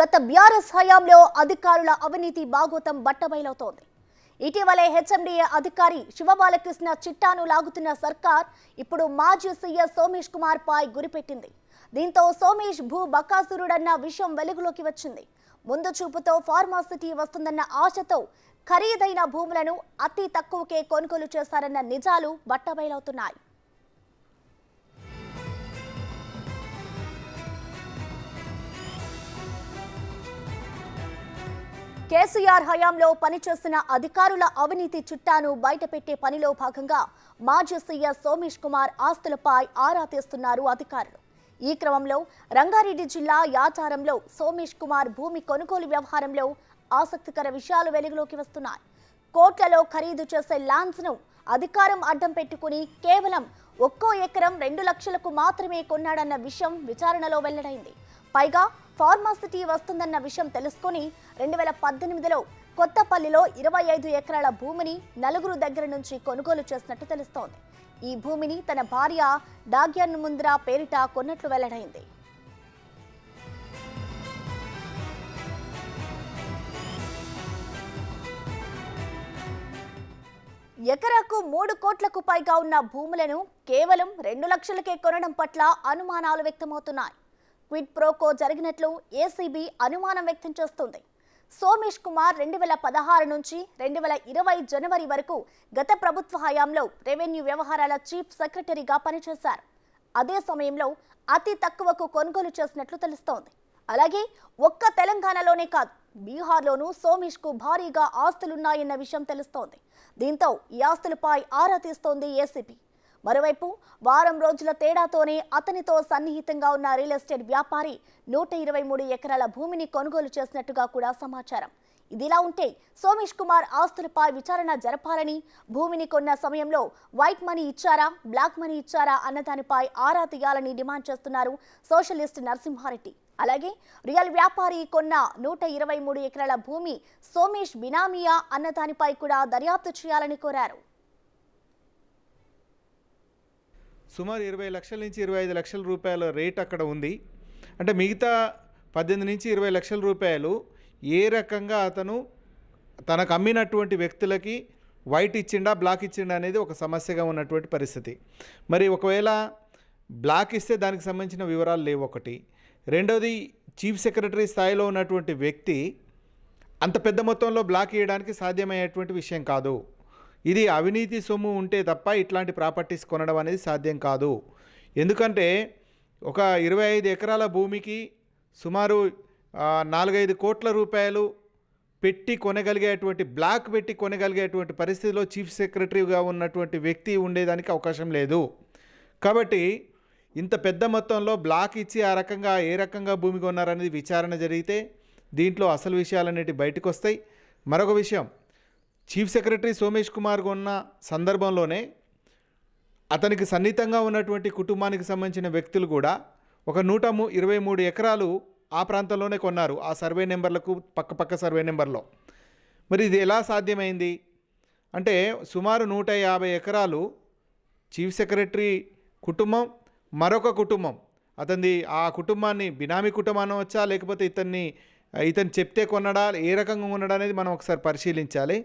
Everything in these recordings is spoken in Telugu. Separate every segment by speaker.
Speaker 1: గత బీఆర్ఎస్ హయాంలో అధికారుల అవినీతి బాగోతం బట్టబయలవుతోంది ఇటీవలే హెచ్ఎండిఏ అధికారి శివబాలకృష్ణ చిట్టాను లాగుతున్న సర్కార్ ఇప్పుడు మాజీ సీఎం సోమేష్ కుమార్ పై గురిపెట్టింది దీంతో సోమేష్ భూ బకాసురుడన్న విషయం వెలుగులోకి వచ్చింది ముందు చూపుతో ఫార్మాసిటీ వస్తుందన్న ఆశతో ఖరీదైన భూములను అతి తక్కువకే కొనుగోలు చేశారన్న నిజాలు బట్టబయలవుతున్నాయి కేసీఆర్ హయాంలో పనిచేసిన అధికారుల అవినీతి చుట్టాను బయటపెట్టే పనిలో భాగంగా మాజీ సీఎస్ సోమేష్ కుమార్ ఆస్తులపై ఆరా తీస్తున్నారు అధికారులు ఈ క్రమంలో రంగారెడ్డి జిల్లా యాచారంలో సోమేష్ కుమార్ భూమి కొనుగోలు వ్యవహారంలో ఆసక్తికర విషయాలు వెలుగులోకి వస్తున్నాయి కోట్లలో ఖరీదు చేసే ల్యాండ్స్ను అధికారం అడ్డం పెట్టుకుని కేవలం ఒక్కో ఎకరం రెండు లక్షలకు మాత్రమే కొన్నాడన్న విషయం విచారణలో వెల్లడైంది పైగా ఫార్మాసిటీ వస్తుందన్న విషయం తెలుసుకుని రెండు వేల పద్దెనిమిదిలో కొత్తపల్లిలో ఇరవై ఐదు ఎకరాల భూమిని నలుగురు దగ్గర నుంచి కొనుగోలు చేసినట్టు తెలుస్తోంది ఈ భూమిని తన భార్య డాగ్యాన్ ముంద్రా పేరిట కొన్నట్లు వెల్లడైంది ఎకరాకు మూడు కోట్లకు పైగా ఉన్న భూములను కేవలం రెండు లక్షలకే కొనడం పట్ల అనుమానాలు వ్యక్తమవుతున్నాయి క్విడ్ ప్రోకో జరిగినట్లు ఏసీబీ అనుమానం వ్యక్తం చేస్తుంది సోమేష్ కుమార్ రెండు వేల పదహారు నుంచి రెండు వేల ఇరవై జనవరి వరకు గత ప్రభుత్వ హయాంలో రెవెన్యూ వ్యవహారాల చీఫ్ సెక్రటరీగా పనిచేశారు అదే సమయంలో అతి తక్కువకు కొనుగోలు చేసినట్లు తెలుస్తోంది అలాగే ఒక్క తెలంగాణలోనే కాదు బీహార్లోనూ కు భారీగా ఆస్తులున్నాయన్న విషయం తెలుస్తోంది దీంతో ఈ ఆస్తులపై ఆరా తీస్తోంది ఏసీపీ మరోవైపు వారం రోజుల తేడాతోనే అతనితో సన్నిహితంగా ఉన్న రియల్ ఎస్టేట్ వ్యాపారి నూట ఇరవై మూడు ఎకరాల భూమిని కొనుగోలు చేసినట్టుగా కూడా సమాచారం ఇదిలా ఉంటే సోమేష్ కుమార్ ఆస్తులపై విచారణ జరపాలని భూమిని కొన్న సమయంలో వైట్ మనీ ఇచ్చారా బ్లాక్ మనీ ఇచ్చారా అన్నదానిపై ఆరా తీయాలని డిమాండ్ చేస్తున్నారు సోషలిస్ట్ నరసింహారెడ్డి అలాగే రియల్ వ్యాపారి కొన్న నూట ఇరవై మూడు ఎకరాల భూమి సోమేష్ బినామియా అన్న దానిపై కూడా దర్యాప్తు చేయాలని కోరారు
Speaker 2: సుమారు ఇరవై లక్షల నుంచి ఇరవై ఐదు లక్షల రూపాయల రేట్ అక్కడ ఉంది అంటే మిగతా పద్దెనిమిది నుంచి ఇరవై లక్షల రూపాయలు ఏ రకంగా అతను తనకు అమ్మినటువంటి వ్యక్తులకి వైట్ ఇచ్చిండా బ్లాక్ ఇచ్చిండా అనేది ఒక సమస్యగా ఉన్నటువంటి పరిస్థితి మరి ఒకవేళ బ్లాక్ ఇస్తే దానికి సంబంధించిన వివరాలు లేవు ఒకటి రెండవది చీఫ్ సెక్రటరీ స్థాయిలో ఉన్నటువంటి వ్యక్తి అంత పెద్ద మొత్తంలో బ్లాక్ చేయడానికి సాధ్యమయ్యేటువంటి విషయం కాదు ఇది అవినీతి సొమ్ము ఉంటే తప్ప ఇట్లాంటి ప్రాపర్టీస్ కొనడం అనేది సాధ్యం కాదు ఎందుకంటే ఒక ఇరవై ఐదు ఎకరాల భూమికి సుమారు నాలుగైదు కోట్ల రూపాయలు పెట్టి కొనగలిగేటువంటి బ్లాక్ పెట్టి కొనగలిగేటువంటి పరిస్థితిలో చీఫ్ సెక్రటరీగా ఉన్నటువంటి వ్యక్తి ఉండేదానికి అవకాశం లేదు కాబట్టి ఇంత పెద్ద మొత్తంలో బ్లాక్ ఇచ్చి ఆ రకంగా ఏ రకంగా భూమి కొన్నారనేది విచారణ జరిగితే దీంట్లో అసలు విషయాలన్నిటి బయటకు వస్తాయి మరొక విషయం చీఫ్ సెక్రటరీ సోమేష్ కుమార్ ఉన్న సందర్భంలోనే అతనికి సన్నిహితంగా ఉన్నటువంటి కుటుంబానికి సంబంధించిన వ్యక్తులు కూడా ఒక నూట ఇరవై మూడు ఎకరాలు ఆ ప్రాంతంలోనే కొన్నారు ఆ సర్వే నెంబర్లకు పక్కపక్క సర్వే నెంబర్లో మరి ఇది ఎలా సాధ్యమైంది అంటే సుమారు నూట యాభై ఎకరాలు చీఫ్ సెక్రటరీ కుటుంబం మరొక కుటుంబం అతనిది ఆ కుటుంబాన్ని బినామీ కుటుంబం అనవచ్చా లేకపోతే ఇతన్ని ఇతను చెప్తే కొనడా ఏ రకంగా కొనడా అనేది మనం ఒకసారి పరిశీలించాలి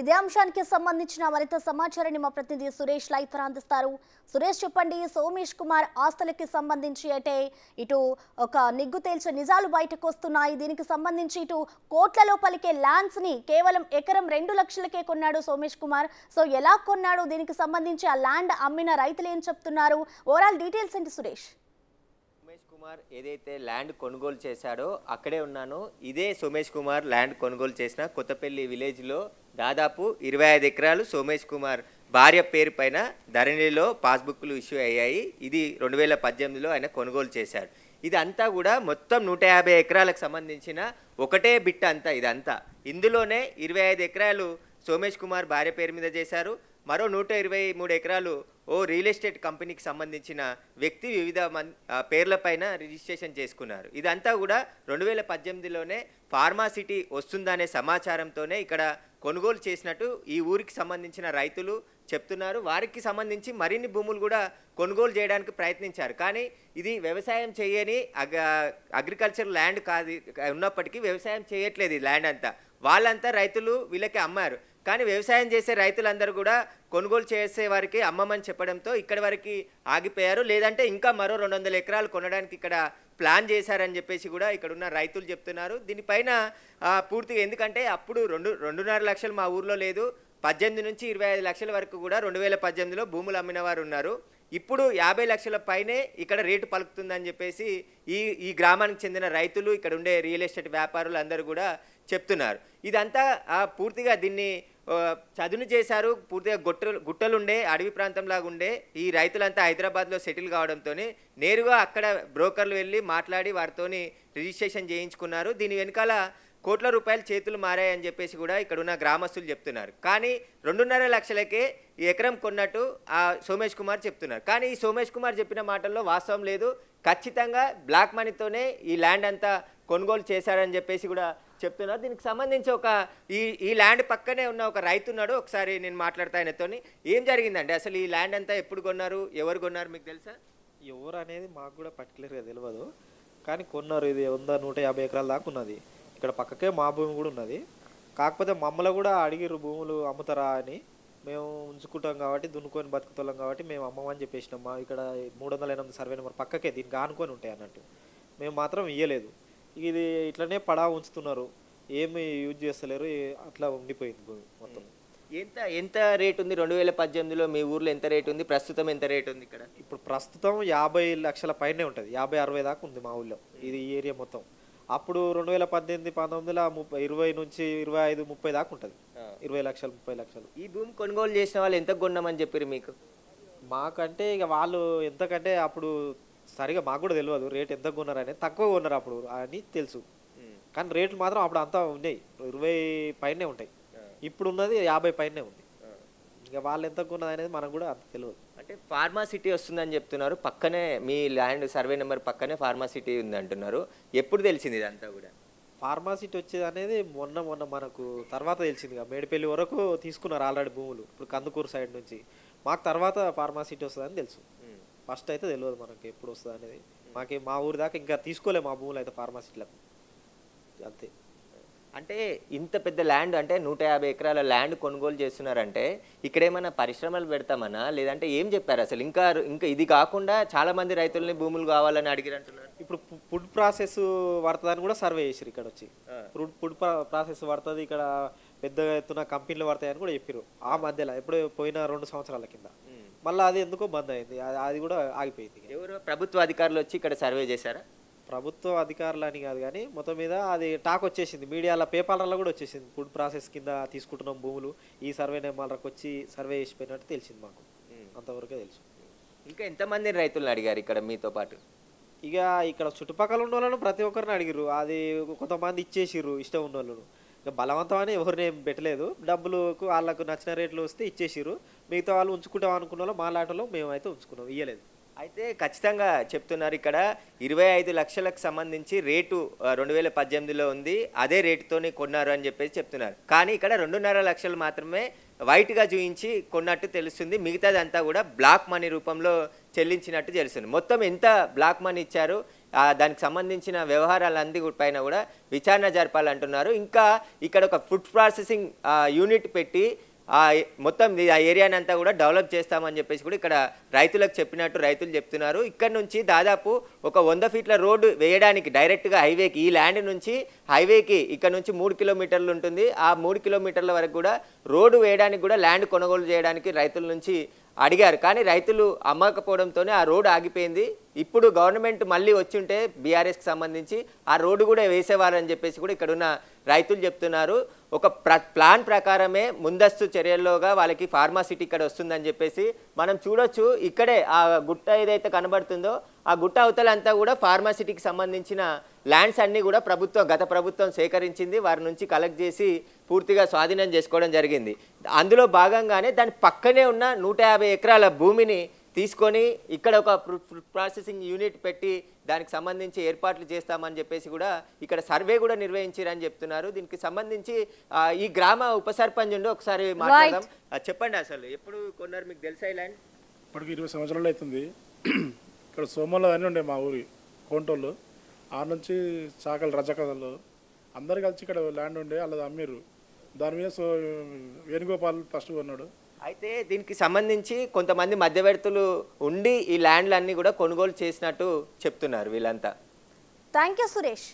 Speaker 1: ఇదే అంశానికి సంబంధించిన మరింత సమాచారాన్ని మా ప్రతినిధి సురేష్ లైఫ్ అందిస్తారు సురేష్ చెప్పండి సోమేష్ కుమార్ ఆస్తులకి సంబంధించి అంటే ఇటు ఒక నిగ్గు తేల్చే నిజాలు బయటకు వస్తున్నాయి దీనికి సంబంధించి ఇటు కోట్లలో పలికే ల్యాండ్స్ ని కేవలం ఎకరం రెండు లక్షలకే కొన్నాడు సోమేష్ కుమార్ సో ఎలా కొన్నాడు దీనికి సంబంధించి ఆ ల్యాండ్ అమ్మిన రైతులు ఏం చెప్తున్నారు ఓవరాల్ డీటెయిల్స్ ఏంటి సురేష్
Speaker 3: కుమార్ ఏదైతే ల్యాండ్ కొనుగోలు చేశాడో అక్కడే ఉన్నాను ఇదే సోమేష్ కుమార్ ల్యాండ్ కొనుగోలు చేసిన కొత్తపల్లి విలేజ్లో దాదాపు ఇరవై ఐదు ఎకరాలు సోమేష్ కుమార్ భార్య పేరు పైన ధరణిలో పాస్బుక్లు ఇష్యూ అయ్యాయి ఇది రెండు వేల పద్దెనిమిదిలో ఆయన కొనుగోలు చేశారు ఇదంతా కూడా మొత్తం నూట యాభై ఎకరాలకు సంబంధించిన ఒకటే బిట్ అంతా ఇదంతా ఇందులోనే ఇరవై ఐదు ఎకరాలు సోమేష్ కుమార్ భార్య పేరు మీద చేశారు మరో నూట ఇరవై మూడు ఎకరాలు ఓ రియల్ ఎస్టేట్ కంపెనీకి సంబంధించిన వ్యక్తి వివిధ మన్ పేర్లపైన రిజిస్ట్రేషన్ చేసుకున్నారు ఇదంతా కూడా రెండు వేల పద్దెనిమిదిలోనే ఫార్మాసిటీ వస్తుందనే సమాచారంతోనే ఇక్కడ కొనుగోలు చేసినట్టు ఈ ఊరికి సంబంధించిన రైతులు చెప్తున్నారు వారికి సంబంధించి మరిన్ని భూములు కూడా కొనుగోలు చేయడానికి ప్రయత్నించారు కానీ ఇది వ్యవసాయం చేయని అగ్రికల్చర్ ల్యాండ్ కాదు ఉన్నప్పటికీ వ్యవసాయం చేయట్లేదు ఈ ల్యాండ్ అంతా వాళ్ళంతా రైతులు వీళ్ళకి అమ్మారు కానీ వ్యవసాయం చేసే రైతులందరూ కూడా కొనుగోలు చేసే వారికి అమ్మమని చెప్పడంతో ఇక్కడి వరకు ఆగిపోయారు లేదంటే ఇంకా మరో రెండు వందల ఎకరాలు కొనడానికి ఇక్కడ ప్లాన్ చేశారని చెప్పేసి కూడా ఇక్కడ ఉన్న రైతులు చెప్తున్నారు దీనిపైన పూర్తిగా ఎందుకంటే అప్పుడు రెండు రెండున్నర లక్షలు మా ఊర్లో లేదు పద్దెనిమిది నుంచి ఇరవై ఐదు లక్షల వరకు కూడా రెండు వేల పద్దెనిమిదిలో భూములు అమ్మిన వారు ఉన్నారు ఇప్పుడు యాభై లక్షల పైనే ఇక్కడ రేటు పలుకుతుందని చెప్పేసి ఈ ఈ గ్రామానికి చెందిన రైతులు ఇక్కడ ఉండే రియల్ ఎస్టేట్ వ్యాపారులు అందరూ కూడా చెప్తున్నారు ఇదంతా పూర్తిగా దీన్ని చదును చేశారు పూర్తిగా గుట్టలు గుట్టలుండే అడవి లాగా ఉండే ఈ రైతులంతా హైదరాబాద్లో సెటిల్ కావడంతో నేరుగా అక్కడ బ్రోకర్లు వెళ్ళి మాట్లాడి వారితోని రిజిస్ట్రేషన్ చేయించుకున్నారు దీని వెనకాల కోట్ల రూపాయలు చేతులు మారాయని చెప్పేసి కూడా ఇక్కడ ఉన్న గ్రామస్తులు చెప్తున్నారు కానీ రెండున్నర లక్షలకే ఈ ఎకరం కొన్నట్టు ఆ సోమేష్ కుమార్ చెప్తున్నారు కానీ ఈ సోమేష్ కుమార్ చెప్పిన మాటల్లో వాస్తవం లేదు ఖచ్చితంగా బ్లాక్ మనీతోనే ఈ ల్యాండ్ అంతా కొనుగోలు చేశారని చెప్పేసి కూడా చెప్తున్నారు దీనికి సంబంధించి ఒక ఈ ఈ ల్యాండ్ పక్కనే ఉన్న ఒక రైతు ఉన్నాడు ఒకసారి నేను మాట్లాడతా ఆయనతోని ఏం జరిగిందండి అసలు ఈ ల్యాండ్ అంతా ఎప్పుడు కొన్నారు ఎవరు కొన్నారు మీకు తెలుసా ఎవరు అనేది మాకు కూడా పర్టికులర్గా తెలియదు
Speaker 4: కానీ కొన్నారు ఇది వంద నూట యాభై ఎకరాల దాకా ఉన్నది ఇక్కడ పక్కకే మా భూమి కూడా ఉన్నది కాకపోతే మమ్మల్ని కూడా అడిగిరు భూములు అమ్ముతారా అని మేము ఉంచుకుంటాం కాబట్టి దున్నుకొని బతుకుతాం కాబట్టి మేము అమ్మమని చెప్పేసినాం మా ఇక్కడ మూడు వందల ఎనిమిది సర్వే నెంబర్ పక్కకే దీనికి ఆనుకొని ఉంటాయి అన్నట్టు మేము మాత్రం ఇయ్యలేదు ఇది ఇట్లనే పడా ఉంచుతున్నారు ఏమి యూజ్ చేస్తలేరు అట్లా ఉండిపోయింది భూమి మొత్తం
Speaker 3: ఎంత ఎంత రేట్ ఉంది రెండు వేల పద్దెనిమిదిలో మీ ఊర్లో ఎంత రేట్ ఉంది ప్రస్తుతం ఎంత రేట్ ఉంది ఇక్కడ
Speaker 4: ఇప్పుడు ప్రస్తుతం యాభై లక్షల పైనే ఉంటుంది యాభై అరవై దాకా ఉంది మా ఊళ్ళో ఇది ఈ ఏరియా మొత్తం అప్పుడు రెండు వేల పద్దెనిమిది పంతొమ్మిదిలో ముప్పై ఇరవై నుంచి ఇరవై ఐదు ముప్పై దాకా ఉంటుంది ఇరవై లక్షలు ముప్పై లక్షలు ఈ భూమి కొనుగోలు చేసిన వాళ్ళు ఎంత కొన్నామని చెప్పారు మీకు మాకంటే ఇక వాళ్ళు ఎంతకంటే అప్పుడు సరిగా మాకు కూడా తెలియదు రేట్ ఎంత కొన్నారని తక్కువ కొన్నారు అప్పుడు అని తెలుసు కానీ రేట్లు మాత్రం అప్పుడు అంతా ఉన్నాయి
Speaker 3: ఇరవై పైనే ఉంటాయి ఇప్పుడు ఉన్నది యాభై పైనే ఉంది
Speaker 4: ఇంకా వాళ్ళు ఎంత కొన్నది అనేది మనకు కూడా అంత తెలియదు అంటే
Speaker 3: ఫార్మాసిటీ వస్తుందని చెప్తున్నారు పక్కనే మీ ల్యాండ్ సర్వే నెంబర్ పక్కనే ఫార్మాసిటీ ఉంది అంటున్నారు ఎప్పుడు తెలిసింది ఇదంతా కూడా
Speaker 4: ఫార్మాసిటీ వచ్చేది అనేది మొన్న మొన్న మనకు తర్వాత తెలిసింది మేడిపల్లి వరకు తీసుకున్నారు ఆల్రెడీ భూములు ఇప్పుడు కందుకూరు సైడ్ నుంచి మాకు తర్వాత ఫార్మాసిటీ వస్తుందని తెలుసు ఫస్ట్ అయితే తెలియదు మనకి ఎప్పుడు వస్తుంది అనేది మాకే
Speaker 3: మా ఊరి దాకా ఇంకా తీసుకోలేము మా భూములు అయితే ఫార్మాసిటీలకు అంతే అంటే ఇంత పెద్ద ల్యాండ్ అంటే నూట యాభై ఎకరాల ల్యాండ్ కొనుగోలు చేస్తున్నారంటే ఇక్కడ ఏమైనా పరిశ్రమలు పెడతామన్నా లేదంటే ఏం చెప్పారు అసలు ఇంకా ఇంకా ఇది కాకుండా చాలా మంది రైతులని భూములు కావాలని అడిగిరు అంటున్నారు
Speaker 4: ఇప్పుడు ఫుడ్ ప్రాసెస్ పడుతుందని కూడా సర్వే చేసారు ఇక్కడ వచ్చి ఫుడ్ ఫుడ్ ప్రాసెస్ పడుతుంది ఇక్కడ పెద్ద ఎత్తున కంపెనీలు పడతాయని కూడా చెప్పారు ఆ మధ్యలో ఎప్పుడో పోయిన రెండు సంవత్సరాల కింద మళ్ళీ అది ఎందుకో బంద్ అయింది అది కూడా ఆగిపోయింది
Speaker 3: ఎవరు ప్రభుత్వ అధికారులు వచ్చి ఇక్కడ సర్వే చేశారా
Speaker 4: ప్రభుత్వ అధికారులు అని కాదు కానీ మొత్తం మీద అది టాక్ వచ్చేసింది మీడియాలో పేపర్లలో కూడా వచ్చేసింది ఫుడ్ ప్రాసెస్ కింద తీసుకుంటున్నాం భూములు ఈ సర్వే మళ్ళీ వచ్చి సర్వే చేసిపోయినట్టు
Speaker 3: తెలిసింది మాకు అంతవరకే తెలుసు ఇంకా ఎంతమంది రైతులను అడిగారు ఇక్కడ మీతో పాటు
Speaker 4: ఇక ఇక్కడ చుట్టుపక్కల ఉన్న వాళ్ళను ప్రతి ఒక్కరిని అడిగిరు అది కొంతమంది ఇచ్చేసిర్రు ఇష్టం ఉన్న వాళ్ళను ఇంకా బలవంతం అని ఎవరిని పెట్టలేదు డబ్బులకు వాళ్ళకు నచ్చిన రేట్లు వస్తే ఇచ్చేసారు మిగతా వాళ్ళు ఉంచుకుంటాం అనుకున్న వాళ్ళు లాటలో మేమైతే ఉంచుకున్నాం ఇయ్యలేదు అయితే ఖచ్చితంగా చెప్తున్నారు ఇక్కడ
Speaker 3: ఇరవై ఐదు లక్షలకు సంబంధించి రేటు రెండు వేల పద్దెనిమిదిలో ఉంది అదే రేటుతోనే కొన్నారు అని చెప్పేసి చెప్తున్నారు కానీ ఇక్కడ రెండున్నర లక్షలు మాత్రమే వైట్గా చూయించి కొన్నట్టు తెలుస్తుంది మిగతాదంతా కూడా బ్లాక్ మనీ రూపంలో చెల్లించినట్టు తెలుస్తుంది మొత్తం ఎంత బ్లాక్ మనీ ఇచ్చారు దానికి సంబంధించిన వ్యవహారాలన్నీ పైన కూడా విచారణ జరపాలంటున్నారు ఇంకా ఇక్కడ ఒక ఫుడ్ ప్రాసెసింగ్ యూనిట్ పెట్టి మొత్తం ఆ అంతా కూడా డెవలప్ చేస్తామని చెప్పేసి కూడా ఇక్కడ రైతులకు చెప్పినట్టు రైతులు చెప్తున్నారు ఇక్కడ నుంచి దాదాపు ఒక వంద ఫీట్ల రోడ్డు వేయడానికి డైరెక్ట్గా హైవేకి ఈ ల్యాండ్ నుంచి హైవేకి ఇక్కడ నుంచి మూడు కిలోమీటర్లు ఉంటుంది ఆ మూడు కిలోమీటర్ల వరకు కూడా రోడ్డు వేయడానికి కూడా ల్యాండ్ కొనుగోలు చేయడానికి రైతుల నుంచి అడిగారు కానీ రైతులు అమ్మకపోవడంతోనే ఆ రోడ్డు ఆగిపోయింది ఇప్పుడు గవర్నమెంట్ మళ్ళీ వచ్చుంటే బీఆర్ఎస్కి సంబంధించి ఆ రోడ్డు కూడా వేసేవారని చెప్పేసి కూడా ఇక్కడున్న రైతులు చెప్తున్నారు ఒక ప్లాన్ ప్రకారమే ముందస్తు చర్యల్లోగా వాళ్ళకి ఫార్మాసిటీ ఇక్కడ వస్తుందని చెప్పేసి మనం చూడొచ్చు ఇక్కడే ఆ గుట్ట ఏదైతే కనబడుతుందో ఆ గుట్ట అవతలంతా కూడా ఫార్మాసిటీకి సంబంధించిన ల్యాండ్స్ అన్నీ కూడా ప్రభుత్వం గత ప్రభుత్వం సేకరించింది వారి నుంచి కలెక్ట్ చేసి పూర్తిగా స్వాధీనం చేసుకోవడం జరిగింది అందులో భాగంగానే దాని పక్కనే ఉన్న నూట ఎకరాల భూమిని తీసుకొని ఇక్కడ ఒక ప్రాసెసింగ్ యూనిట్ పెట్టి దానికి సంబంధించి ఏర్పాట్లు చేస్తామని చెప్పేసి కూడా ఇక్కడ సర్వే కూడా నిర్వహించారని చెప్తున్నారు దీనికి సంబంధించి ఈ గ్రామ ఉప సర్పంచ్ ఉండి ఒకసారి మాట్లాడదాం చెప్పండి అసలు ఎప్పుడు కొన్నారు మీకు తెలుసా ల్యాండ్
Speaker 4: ఇప్పటికి ఇరవై సంవత్సరాలు అవుతుంది ఇక్కడ సోమలో అని ఉండే మా ఊరి కోంటోళ్ళు ఆ నుంచి చాకలు రజకథలు అందరు కలిసి ఇక్కడ ల్యాండ్ ఉండే వాళ్ళది అమ్మిరు దాని మీద సో వేణుగోపాల్ ఫస్ట్ కొన్నాడు
Speaker 3: అయితే దీనికి సంబంధించి కొంతమంది మధ్యవర్తులు ఉండి ఈ ల్యాండ్లన్నీ కూడా కొనుగోలు చేసినట్టు చెప్తున్నారు
Speaker 2: వీళ్ళంతా
Speaker 1: థ్యాంక్ యూ సురేష్